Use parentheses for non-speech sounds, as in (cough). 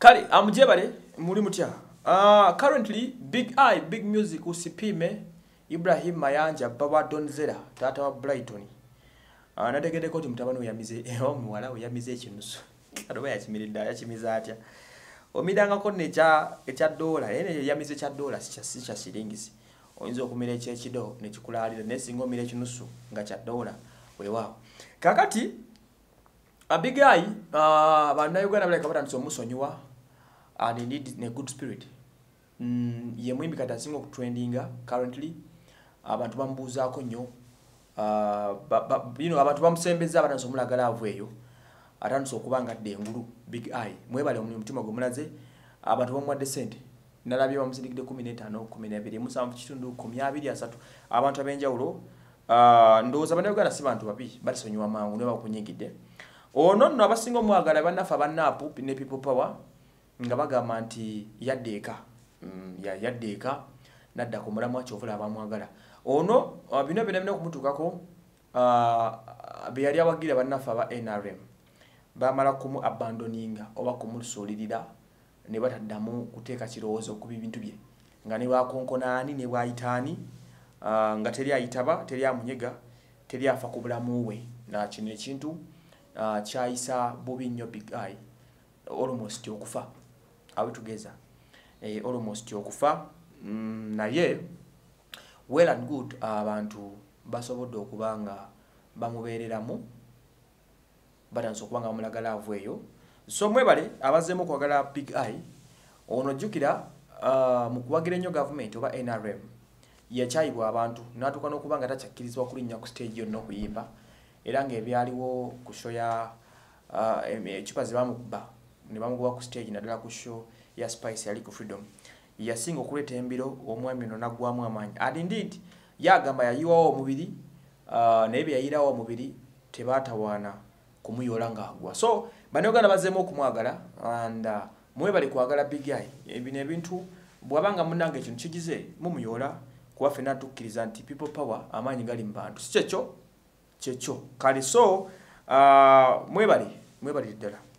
kale ah, amujebale muli mutya uh, ah, currently big i big music usipime ibrahim mayanja baba donzera tata wa brighton uh, ah, nategedeko nti mutabani uyamize (laughs) eh, omuwala uyamize ekinusu atoba (laughs) yakimiridde yakimiza atya omirangako eh, ne ekya dola naye neyamize ekya dola sikya siringisi oyinza okumira ekyekido nekikulalira naye singa omira ekinusu nga kya dola wewaawo kakati a big guy uh, bannayuganda balaika batandisa omusonyiwa and ne good spirit mm, ye mwimbi kati asinga okutrendinga currently abantu bamubuuzaako nnyo ino uh, abantu bamusembeza abatandisa omulagalaavu eyo atandisa okuba nga adde engulu big eye mwebale omutima gwe mulaze abantu bamuwadde sente nalabye bamusindikidde 15123 abantu ab'enjawulo uh, ndowooza bannayuganda si bantu babi balisonyiwa mangu nibakunyigidde ono nno abasinga omwagala bannaffe abannaapu ne people power nga bagamba nti yadde eka mm, yadde eka nadda ku mulamwa kyovula abamwagala ono uh, bino byonabina okumutuukako uh, beyali awagire bannaffe aba nrm bamala kumu abandoninga oba kumusuulirira ne bataddamu kuteeka kirowoozo okuba ebintu bye nga ne bwakonkonaani ne bwayitaani uh, nga teri ayitaba teri amunyega teri afa ku bulamu we nakino ekintu uh, ah, kyayisa bubi nnyo big eye almost okufa awetugeza e, eh, almost okufa mm, naye well and good abantu uh, basobodde okuba nga bamubeereramu batandisa okuba nga bamulagala avu eyo so mwebale abazzeemu okwagala big eye onojjukira uh, ah, mu kuwagira ennyo gavumenti oba nrm yakyayibwa abantu n'atuuka n'okuba nga takyakkirizibwa kulinnya ku stage yonna okuyimba era ng'ebyaliwo ku sho ya uh, ecupa zebamukuba ne bamukuba ku stage naddala ku sho ya spice yali ku freedom yasinga okuleeta embiro omwami no naggwamu amaanyi and indeed yagamba yayiwawo omubiri uh, naye bye yayirawo omubiri tebatawaana kumuyola ng'agwa so banoganda bazeemu okumwagala and uh, muwe bali kwagala big eye ebino ebintu bwabanga munanga ekintu kigize mumuyola kuba fenna tukkiriza nti people power amaanyi gali mu bantu si kyekyo kyekyo kaliso uh, mwebali mwebalire ddala